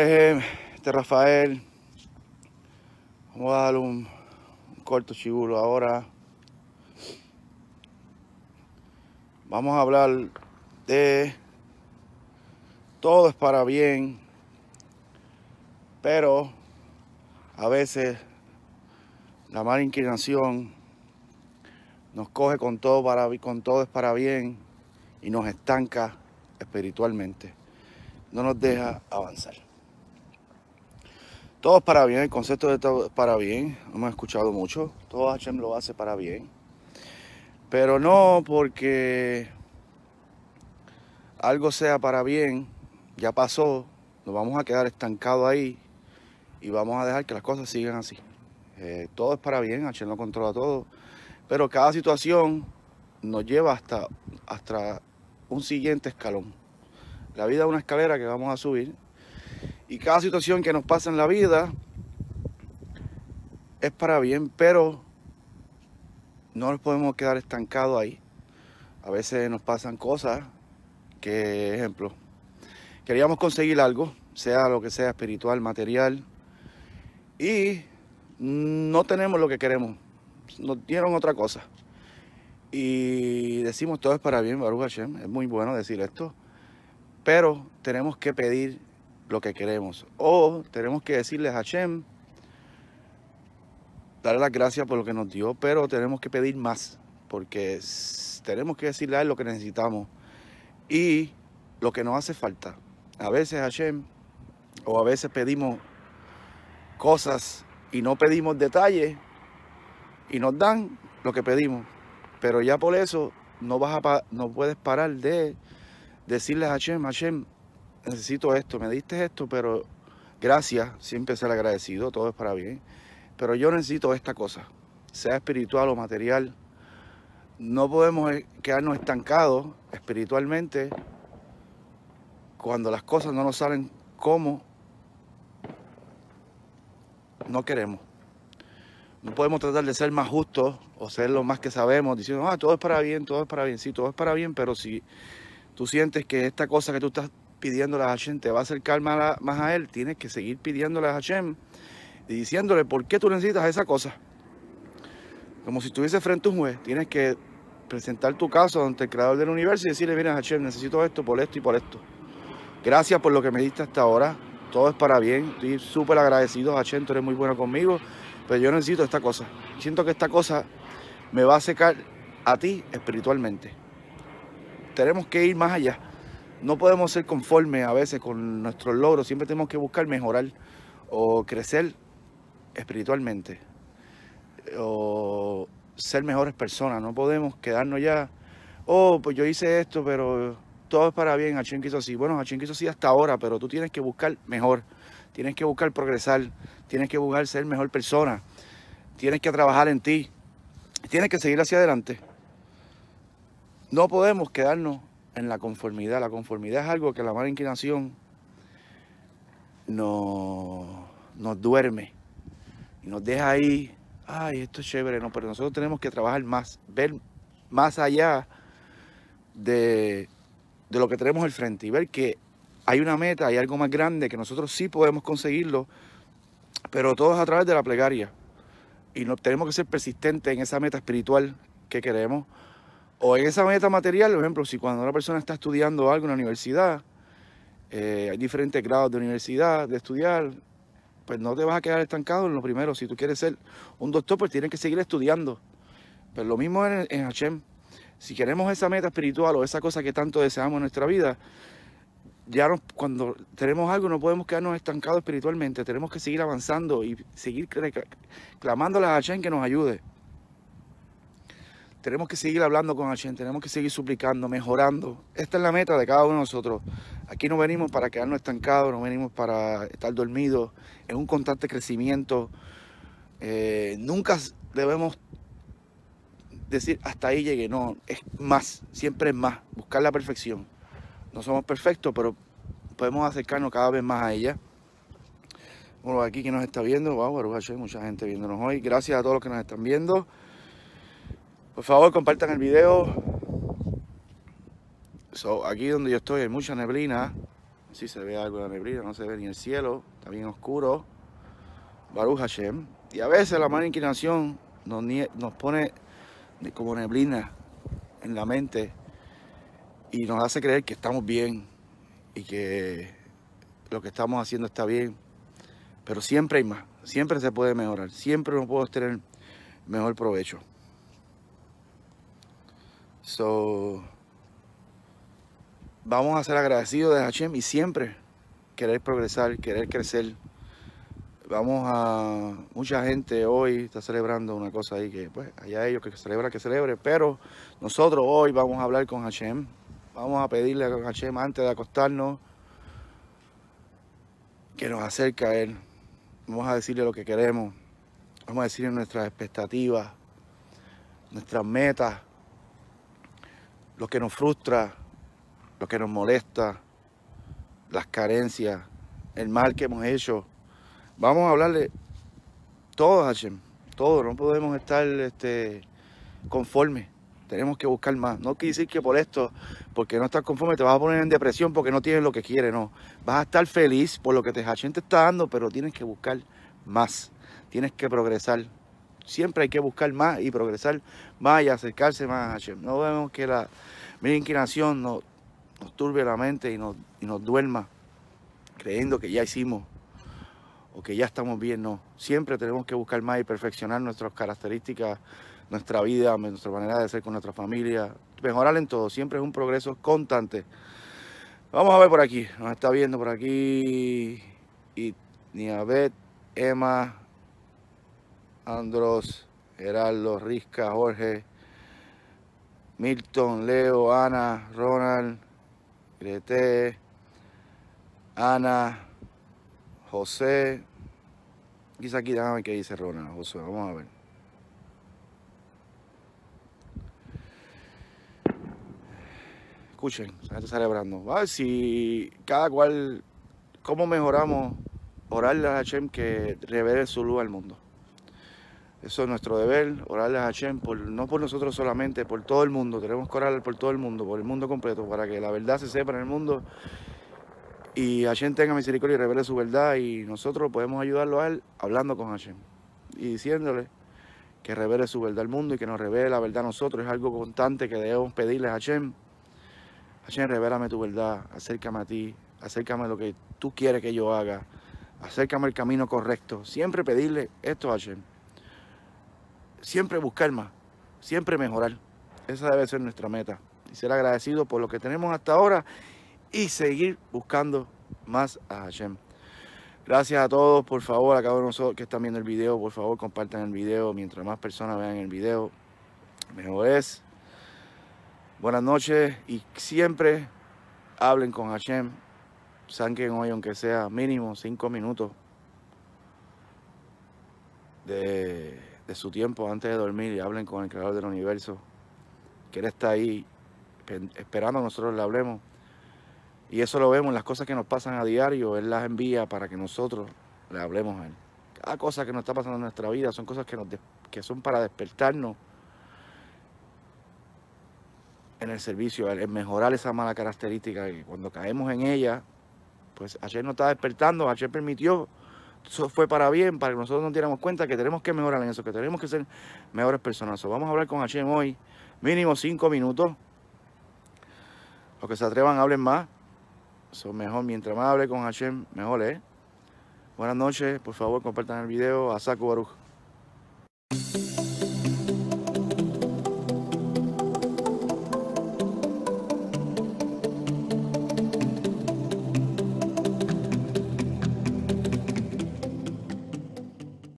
este Rafael. Vamos a dar un, corto chibulo ahora. Vamos a hablar de todo es para bien, pero a veces la mala inclinación nos coge con todo, para, con todo es para bien y nos estanca espiritualmente. No nos deja avanzar. Todo es para bien, el concepto de todo es para bien. Hemos escuchado mucho. Todo HM lo hace para bien. Pero no porque algo sea para bien, ya pasó, nos vamos a quedar estancados ahí y vamos a dejar que las cosas sigan así. Eh, todo es para bien, HM lo controla todo. Pero cada situación nos lleva hasta, hasta un siguiente escalón. La vida es una escalera que vamos a subir y cada situación que nos pasa en la vida es para bien, pero no nos podemos quedar estancados ahí. A veces nos pasan cosas que, ejemplo, queríamos conseguir algo, sea lo que sea, espiritual, material, y no tenemos lo que queremos. Nos dieron otra cosa. Y decimos todo es para bien, Baruch Hashem. Es muy bueno decir esto. Pero tenemos que pedir lo que queremos. O tenemos que decirles a Hashem, darle las gracias por lo que nos dio, pero tenemos que pedir más, porque tenemos que decirle a él lo que necesitamos y lo que nos hace falta. A veces Hashem, o a veces pedimos cosas y no pedimos detalles y nos dan lo que pedimos. Pero ya por eso no, vas a, no puedes parar de decirles a Hashem, Hashem, necesito esto, me diste esto, pero gracias, siempre ser agradecido, todo es para bien. Pero yo necesito esta cosa, sea espiritual o material. No podemos eh, quedarnos estancados espiritualmente cuando las cosas no nos salen como no queremos. No podemos tratar de ser más justos o ser lo más que sabemos, diciendo, ah, todo es para bien, todo es para bien, sí, todo es para bien, pero si tú sientes que esta cosa que tú estás pidiéndole a Hashem, te va a acercar más a, Él, tienes que seguir pidiéndole a Hashem y diciéndole por qué tú necesitas esa cosa. Como si estuviese frente a un juez, tienes que presentar tu caso ante el creador del universo y decirle, mira Hashem, necesito esto por esto y por esto. Gracias por lo que me diste hasta ahora, todo es para bien, estoy súper agradecido, Hashem, tú eres muy bueno conmigo, pero yo necesito esta cosa. Siento que esta cosa me va a secar a ti espiritualmente. Tenemos que ir más allá no podemos ser conformes a veces con nuestros logros, siempre tenemos que buscar mejorar o crecer espiritualmente o ser mejores personas, no podemos quedarnos ya, oh, pues yo hice esto, pero todo es para bien, Hachín quiso así, bueno, Hachín quiso así hasta ahora, pero tú tienes que buscar mejor, tienes que buscar progresar, tienes que buscar ser mejor persona, tienes que trabajar en ti, tienes que seguir hacia adelante. No podemos quedarnos en la conformidad. La conformidad es algo que la mala inclinación nos, duerme y nos deja ahí, ay, esto es chévere, no, pero nosotros tenemos que trabajar más, ver más allá de, lo que tenemos al frente y ver que hay una meta, hay algo más grande que nosotros sí podemos conseguirlo, pero todo es a través de la plegaria. Y no, tenemos que ser persistentes en esa meta espiritual que queremos o en esa meta material, por ejemplo, si cuando una persona está estudiando algo en la universidad, eh, hay diferentes grados de universidad, de estudiar, pues no te vas a quedar estancado en lo primero. Si tú quieres ser un doctor, pues tienes que seguir estudiando. Pero pues lo mismo en, en Si queremos esa meta espiritual o esa cosa que tanto deseamos en nuestra vida, ya cuando tenemos algo no podemos quedarnos estancados espiritualmente. Tenemos que seguir avanzando y seguir clamando a Hachem que nos ayude. Tenemos que seguir hablando con gente tenemos que seguir suplicando, mejorando. Esta es la meta de cada uno de nosotros. Aquí no venimos para quedarnos estancados, no venimos para estar dormidos. Es un constante crecimiento. Eh, nunca debemos decir hasta ahí llegué. No, es más, siempre es más. Buscar la perfección. No somos perfectos, pero podemos acercarnos cada vez más a ella. Bueno, aquí que nos está viendo, wow, hay mucha gente viéndonos hoy. Gracias a todos los que nos están viendo. Por favor, compartan el video. aquí donde yo estoy hay mucha neblina. Si se ve algo de neblina, no se ve ni el cielo. Está bien oscuro. Baruch Hashem. Y a veces la mala inclinación nos, nos pone como neblina en la mente y nos hace creer que estamos bien y que lo que estamos haciendo está bien. Pero siempre hay más, siempre se puede mejorar, siempre nos podemos tener mejor provecho. So, vamos a ser agradecidos de Hashem y siempre querer progresar, querer crecer. Vamos a... Mucha gente hoy está celebrando una cosa ahí que, pues, allá ellos que celebran, que celebre. Pero nosotros hoy vamos a hablar con Hashem. Vamos a pedirle a Hashem antes de acostarnos que nos acerque a Él. Vamos a decirle lo que queremos. Vamos a decirle nuestras expectativas, nuestras metas lo que nos frustra, lo que nos molesta, las carencias, el mal que hemos hecho. Vamos a hablarle todo, Hashem, todo, No podemos estar este, conformes. Tenemos que buscar más. No quiere decir que por esto, porque no estás conforme, te vas a poner en depresión porque no tienes lo que quieres, no. Vas a estar feliz por lo que te, Hashem te está dando, pero tienes que buscar más. Tienes que progresar siempre hay que buscar más y progresar más y acercarse más a Hashem. No vemos que la mera inclinación nos, turbe la mente y nos, duerma creyendo que ya hicimos o que ya estamos bien, no. Siempre tenemos que buscar más y perfeccionar nuestras características, nuestra vida, nuestra manera de ser con nuestra familia, mejorar en todo. Siempre es un progreso constante. Vamos a ver por aquí, nos está viendo por aquí y Niabet, Emma, Andros, Gerardo, Risca, Jorge, Milton, Leo, Ana, Ronald, Grete, Ana, José. Quizá aquí, déjame ver qué dice Ronald, José, vamos a ver. Escuchen, se está celebrando. A ver si cada cual, cómo mejoramos orarle a Hashem que revele su luz al mundo. Eso es nuestro deber, orarles a Hashem, por, no por nosotros solamente, por todo el mundo. Tenemos que orar por todo el mundo, por el mundo completo, para que la verdad se sepa en el mundo y Hashem tenga misericordia y revele su verdad. Y nosotros podemos ayudarlo a él hablando con Hashem y diciéndole que revele su verdad al mundo y que nos revele la verdad a nosotros. Es algo constante que debemos pedirle a Hashem. Hashem, revélame tu verdad, acércame a ti, acércame a lo que tú quieres que yo haga, acércame el camino correcto. Siempre pedirle esto a Hashem siempre buscar más, siempre mejorar. Esa debe ser nuestra meta. Y ser agradecido por lo que tenemos hasta ahora y seguir buscando más a Hashem. Gracias a todos, por favor, a cada uno de nosotros que están viendo el video, por favor, compartan el video. Mientras más personas vean el video, mejor es. Buenas noches y siempre hablen con Hashem. Sanquen hoy, aunque sea mínimo 5 minutos de su tiempo antes de dormir y hablen con el creador del universo, que Él está ahí esperando a nosotros le hablemos. Y eso lo vemos, las cosas que nos pasan a diario, Él las envía para que nosotros le hablemos a Él. Cada cosa que nos está pasando en nuestra vida son cosas que, nos que son para despertarnos en el servicio, en mejorar esa mala característica. Y cuando caemos en ella, pues ayer nos está despertando, ayer permitió eso fue para bien, para que nosotros nos diéramos cuenta que tenemos que mejorar en eso, que tenemos que ser mejores personas. vamos a hablar con Hashem hoy, mínimo cinco minutos. Los que se atrevan, hablen más. son mejor, mientras más hable con Hashem, mejor es. ¿eh? Buenas noches, por favor, compartan el video. A Saco Baruch.